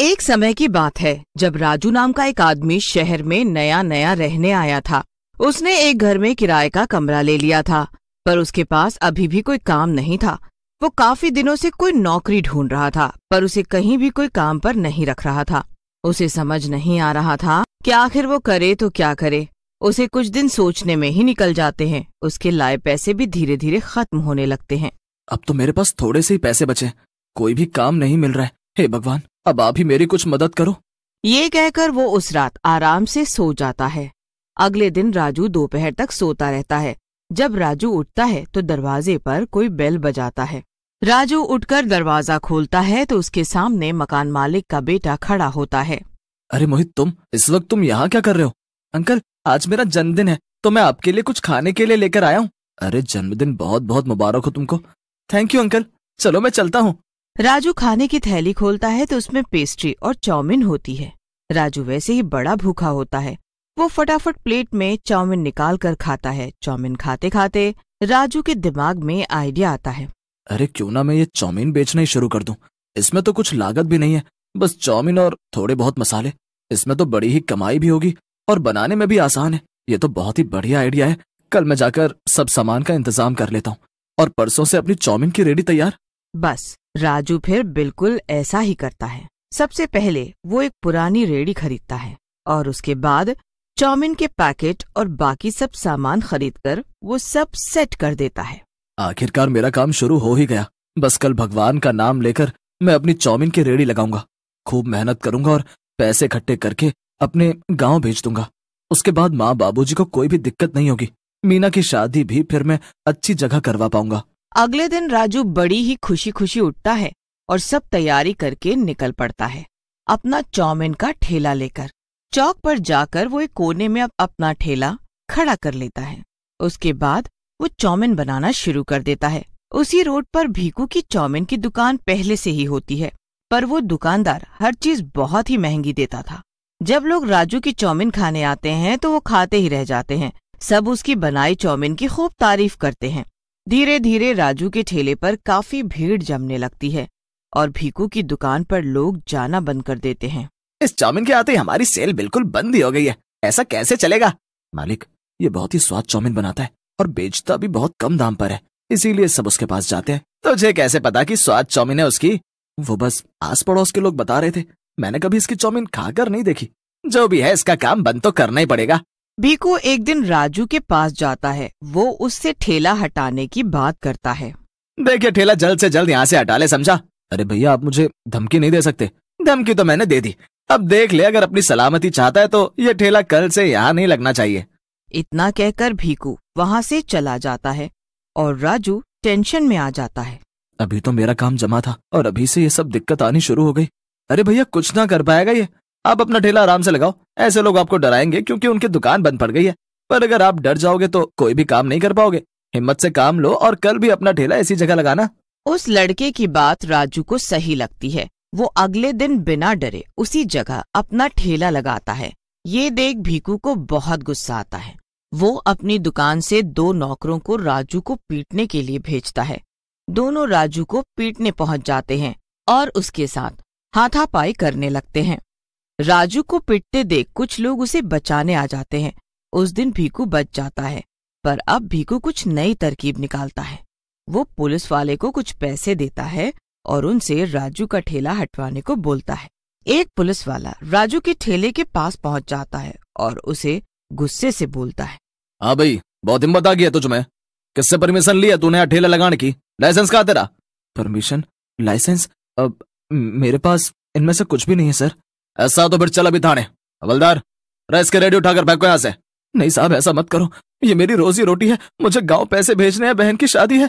एक समय की बात है जब राजू नाम का एक आदमी शहर में नया नया रहने आया था उसने एक घर में किराए का कमरा ले लिया था पर उसके पास अभी भी कोई काम नहीं था वो काफी दिनों से कोई नौकरी ढूंढ रहा था पर उसे कहीं भी कोई काम पर नहीं रख रहा था उसे समझ नहीं आ रहा था कि आखिर वो करे तो क्या करे उसे कुछ दिन सोचने में ही निकल जाते हैं उसके लाए पैसे भी धीरे धीरे खत्म होने लगते हैं अब तो मेरे पास थोड़े से ही पैसे बचे कोई भी काम नहीं मिल रहा है हे भगवान अब आप ही मेरी कुछ मदद करो ये कहकर वो उस रात आराम से सो जाता है अगले दिन राजू दोपहर तक सोता रहता है जब राजू उठता है तो दरवाजे पर कोई बेल बजाता है राजू उठकर दरवाजा खोलता है तो उसके सामने मकान मालिक का बेटा खड़ा होता है अरे मोहित तुम इस वक्त तुम यहाँ क्या कर रहे हो अंकल आज मेरा जन्मदिन है तो मैं आपके लिए कुछ खाने के लिए लेकर आया हूँ अरे जन्मदिन बहुत बहुत मुबारक हो तुमको थैंक यू अंकल चलो मैं चलता हूँ राजू खाने की थैली खोलता है तो उसमें पेस्ट्री और चाउमिन होती है राजू वैसे ही बड़ा भूखा होता है वो फटाफट प्लेट में चाउमिन निकाल कर खाता है चाउमीन खाते खाते राजू के दिमाग में आइडिया आता है अरे क्यों ना मैं ये चाउमीन बेचना ही शुरू कर दूं इसमें तो कुछ लागत भी नहीं है बस चाउमीन और थोड़े बहुत मसाले इसमें तो बड़ी ही कमाई भी होगी और बनाने में भी आसान है ये तो बहुत ही बढ़िया आइडिया है कल मैं जाकर सब सामान का इंतजाम कर लेता हूँ और परसों से अपनी चाउमीन की रेडी तैयार बस राजू फिर बिल्कुल ऐसा ही करता है सबसे पहले वो एक पुरानी रेडी खरीदता है और उसके बाद चौमिन के पैकेट और बाकी सब सामान खरीदकर वो सब सेट कर देता है आखिरकार मेरा काम शुरू हो ही गया बस कल भगवान का नाम लेकर मैं अपनी चौमिन की रेडी लगाऊंगा खूब मेहनत करूंगा और पैसे इकट्ठे करके अपने गांव भेज दूंगा उसके बाद माँ बाबूजी को कोई भी दिक्कत नहीं होगी मीना की शादी भी फिर मैं अच्छी जगह करवा पाऊंगा अगले दिन राजू बड़ी ही खुशी खुशी उठता है और सब तैयारी करके निकल पड़ता है अपना चौमिन का ठेला लेकर चौक पर जाकर वो एक कोने में अपना ठेला खड़ा कर लेता है उसके बाद वो चौमिन बनाना शुरू कर देता है उसी रोड पर भीकू की चौमिन की दुकान पहले से ही होती है पर वो दुकानदार हर चीज बहुत ही महंगी देता था जब लोग राजू की चौमिन खाने आते हैं तो वो खाते ही रह जाते हैं सब उसकी बनाई चौमिन की खूब तारीफ करते हैं धीरे धीरे राजू के ठेले पर काफी भीड़ जमने लगती है और भीकू की दुकान पर लोग जाना बंद कर देते हैं इस चाउमिन के आते ही हमारी सेल बिल्कुल बंद ही हो गई है ऐसा कैसे चलेगा मालिक ये बहुत ही स्वाद चाउमिन बनाता है और बेचता भी बहुत कम दाम पर है इसीलिए सब उसके पास जाते हैं तुझे कैसे पता कि स्वाद चाउमिन है उसकी वो बस आस पड़ोस के लोग बता रहे थे मैंने कभी इसकी चाउमिन खाकर नहीं देखी जो भी है इसका काम बंद तो करना ही पड़ेगा भीकू एक दिन राजू के पास जाता है वो उससे ठेला हटाने की बात करता है देखिए ठेला जल्द से जल्द यहाँ से हटा ले समझा अरे भैया आप मुझे धमकी नहीं दे सकते धमकी तो मैंने दे दी अब देख ले अगर अपनी सलामती चाहता है तो ये ठेला कल से यहाँ नहीं लगना चाहिए इतना कहकर भीकू वहाँ से चला जाता है और राजू टेंशन में आ जाता है अभी तो मेरा काम जमा था और अभी से ये सब दिक्कत आनी शुरू हो गई अरे भैया कुछ ना कर पाएगा ये आप अपना ठेला आराम से लगाओ ऐसे लोग आपको डराएंगे क्योंकि उनकी दुकान बंद पड़ गई है पर अगर आप डर जाओगे तो कोई भी काम नहीं कर पाओगे हिम्मत से काम लो और कल भी अपना ठेला ऐसी जगह लगाना उस लड़के की बात राजू को सही लगती है वो अगले दिन बिना डरे उसी जगह अपना ठेला लगाता है ये देख भीकू को बहुत गुस्सा आता है वो अपनी दुकान से दो नौकरों को राजू को पीटने के लिए भेजता है दोनों राजू को पीटने पहुंच जाते हैं और उसके साथ हाथापाई करने लगते हैं राजू को पिटते देख कुछ लोग उसे बचाने आ जाते हैं उस दिन भीकू बच जाता है पर अब भीकू कुछ नई तरकीब निकालता है वो पुलिस वाले को कुछ पैसे देता है और उनसे राजू का ठेला हटवाने को बोलता है एक पुलिस वाला राजू के ठेले के पास पहुंच जाता है और उसे गुस्से से बोलता है हाँ भाई बहुत हिम्मत आ गया तुझमें किससे परमिशन लिया तूने ठेला लगाने की लाइसेंस कहा तेरा परमिशन लाइसेंस अब मेरे पास इनमें से कुछ भी नहीं है सर ऐसा तो फिर चल अभी थाने हवलदार रेस के रेडी उठाकर फेंको यहां से नहीं साहब ऐसा मत करो ये मेरी रोजी रोटी है मुझे गांव पैसे भेजने हैं बहन की शादी है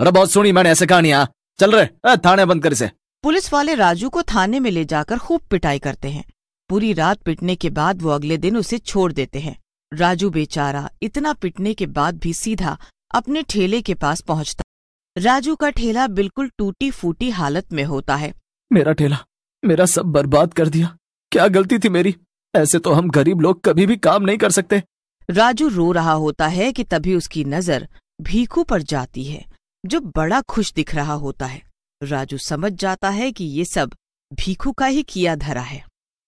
अरे बहुत सुनी मैंने ऐसे कहानी यहाँ चल रहे थाने बंद कर इसे पुलिस वाले राजू को थाने में ले जाकर खूब पिटाई करते हैं पूरी रात पिटने के बाद वो अगले दिन उसे छोड़ देते हैं राजू बेचारा इतना पिटने के बाद भी सीधा अपने ठेले के पास पहुंचता राजू का ठेला बिल्कुल टूटी फूटी हालत में होता है मेरा ठेला मेरा सब बर्बाद कर दिया क्या गलती थी मेरी ऐसे तो हम गरीब लोग कभी भी काम नहीं कर सकते राजू रो रहा होता है कि तभी उसकी नजर भीखू पर जाती है जो बड़ा खुश दिख रहा होता है राजू समझ जाता है कि ये सब भीखू का ही किया धरा है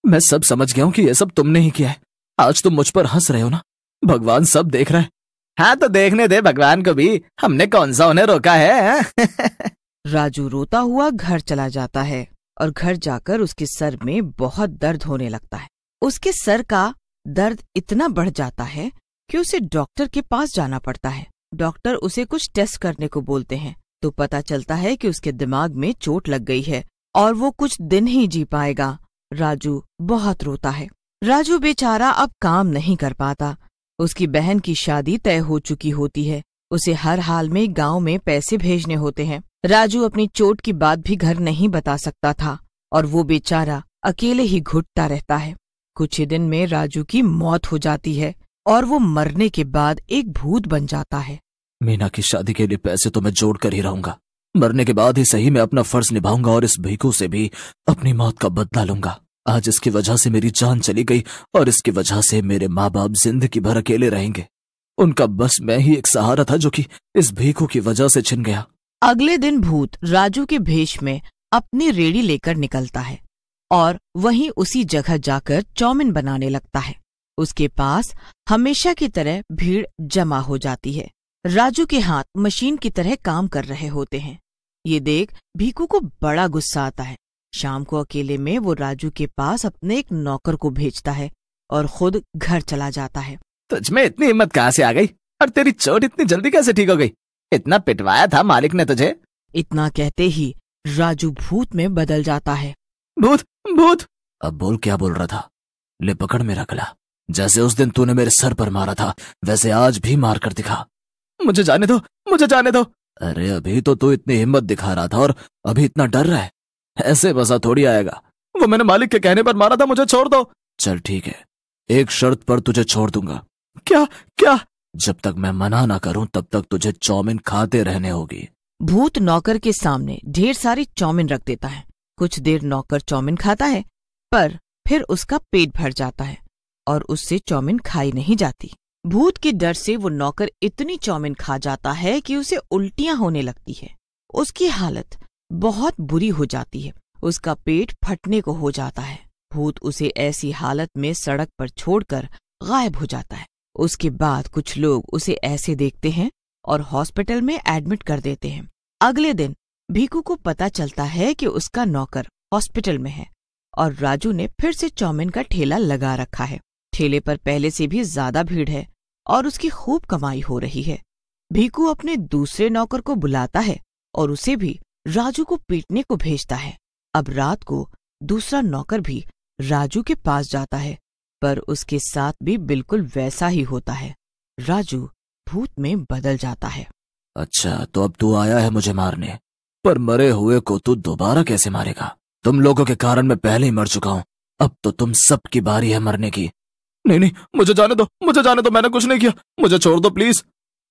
मैं सब समझ गया हूँ कि ये सब तुमने ही किया है आज तुम मुझ पर हंस रहे हो ना भगवान सब देख रहे हैं हाँ तो देखने दे भगवान को भी हमने कौन सा उन्हें रोका है हाँ? राजू रोता हुआ घर चला जाता है और घर जाकर उसके सर में बहुत दर्द होने लगता है उसके सर का दर्द इतना बढ़ जाता है कि उसे डॉक्टर के पास जाना पड़ता है डॉक्टर उसे कुछ टेस्ट करने को बोलते हैं तो पता चलता है कि उसके दिमाग में चोट लग गई है और वो कुछ दिन ही जी पाएगा राजू बहुत रोता है राजू बेचारा अब काम नहीं कर पाता उसकी बहन की शादी तय हो चुकी होती है उसे हर हाल में गांव में पैसे भेजने होते हैं राजू अपनी चोट की बात भी घर नहीं बता सकता था और वो बेचारा अकेले ही घुटता रहता है कुछ ही दिन में राजू की मौत हो जाती है और वो मरने के बाद एक भूत बन जाता है मीना की शादी के लिए पैसे तो मैं जोड़ कर ही रहूंगा मरने के बाद ही सही मैं अपना फर्ज निभाऊंगा और इस भीखू से भी अपनी मौत का बदला लूंगा आज इसकी वजह से मेरी जान चली गई और इसकी वजह से मेरे माँ बाप जिंदगी भर अकेले रहेंगे उनका बस मैं ही एक सहारा था जो कि इस भीखू की वजह से छिन गया अगले दिन भूत राजू के भेष में अपनी रेडी लेकर निकलता है और वहीं उसी जगह जाकर चौमिन बनाने लगता है उसके पास हमेशा की तरह भीड़ जमा हो जाती है राजू के हाथ मशीन की तरह काम कर रहे होते हैं ये देख भीकू को बड़ा गुस्सा आता है शाम को अकेले में वो राजू के पास अपने एक नौकर को भेजता है और खुद घर चला जाता है तुझमें इतनी हिम्मत कहाँ से आ गई और तेरी चोट इतनी जल्दी कैसे ठीक हो गई इतना पिटवाया था मालिक ने तुझे इतना कहते ही राजू भूत में बदल जाता है भूत भूत अब बोल क्या बोल रहा था ले पकड़ में गला जैसे उस दिन तूने मेरे सर पर मारा था वैसे आज भी मार कर दिखा मुझे जाने दो मुझे जाने दो अरे अभी तो तू इतनी हिम्मत दिखा रहा था और अभी इतना डर रहा है ऐसे मजा थोड़ी आएगा वो मैंने मालिक के कहने पर मारा था मुझे छोड़ दो चल ठीक है एक शर्त पर तुझे छोड़ दूंगा क्या क्या जब तक मैं मना ना करूं तब तक तुझे चौमिन खाते रहने होगी भूत नौकर के सामने ढेर सारी चौमिन रख देता है कुछ देर नौकर चौमिन खाता है पर फिर उसका पेट भर जाता है और उससे चौमिन खाई नहीं जाती भूत के डर से वो नौकर इतनी चौमिन खा जाता है कि उसे उल्टियां होने लगती है उसकी हालत बहुत बुरी हो जाती है उसका पेट फटने को हो जाता है भूत उसे ऐसी हालत में सड़क पर छोड़कर गायब हो जाता है उसके बाद कुछ लोग उसे ऐसे देखते हैं और हॉस्पिटल में एडमिट कर देते हैं अगले दिन भीकू को पता चलता है कि उसका नौकर हॉस्पिटल में है और राजू ने फिर से चौमिन का ठेला लगा रखा है ठेले पर पहले से भी ज्यादा भीड़ है और उसकी खूब कमाई हो रही है भीकू अपने दूसरे नौकर को बुलाता है और उसे भी राजू को पीटने को भेजता है अब रात को दूसरा नौकर भी राजू के पास जाता है पर उसके साथ भी बिल्कुल वैसा ही होता है राजू भूत में बदल जाता है अच्छा तो अब तू आया है मुझे मारने पर मरे हुए को तू दोबारा कैसे मारेगा तुम लोगों के कारण मैं पहले ही मर चुका हूँ अब तो तुम सब की बारी है मरने की नहीं नहीं मुझे जाने दो मुझे जाने दो मैंने कुछ नहीं किया मुझे छोड़ दो प्लीज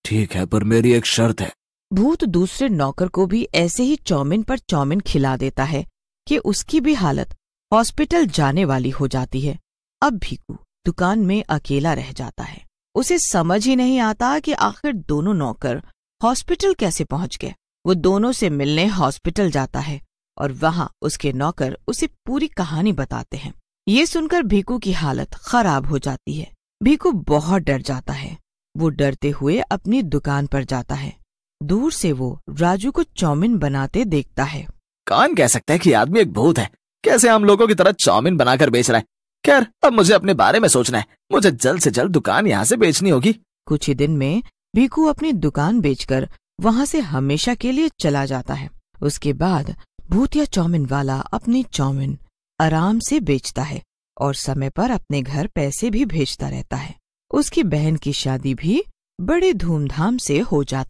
ठीक है पर मेरी एक शर्त है भूत दूसरे नौकर को भी ऐसे ही चौमिन पर चौमिन खिला देता है कि उसकी भी हालत हॉस्पिटल जाने वाली हो जाती है अब भीकू दुकान में अकेला रह जाता है उसे समझ ही नहीं आता कि आखिर दोनों नौकर हॉस्पिटल कैसे पहुंच गए वो दोनों से मिलने हॉस्पिटल जाता है और वहां उसके नौकर उसे पूरी कहानी बताते हैं ये सुनकर भीकू की हालत खराब हो जाती है भीकू बहुत डर जाता है वो डरते हुए अपनी दुकान पर जाता है दूर से वो राजू को चौमिन बनाते देखता है कौन कह सकता है कि आदमी एक भूत है कैसे हम लोगों की तरह चौमिन बनाकर बेच रहा है खैर अब मुझे अपने बारे में सोचना है मुझे जल्द से जल्द दुकान यहाँ से बेचनी होगी कुछ ही दिन में भीकू अपनी दुकान बेचकर वहाँ से हमेशा के लिए चला जाता है उसके बाद भूतिया चौमिन वाला अपनी चौमिन आराम से बेचता है और समय पर अपने घर पैसे भी भेजता रहता है उसकी बहन की शादी भी बड़े धूमधाम से हो जाती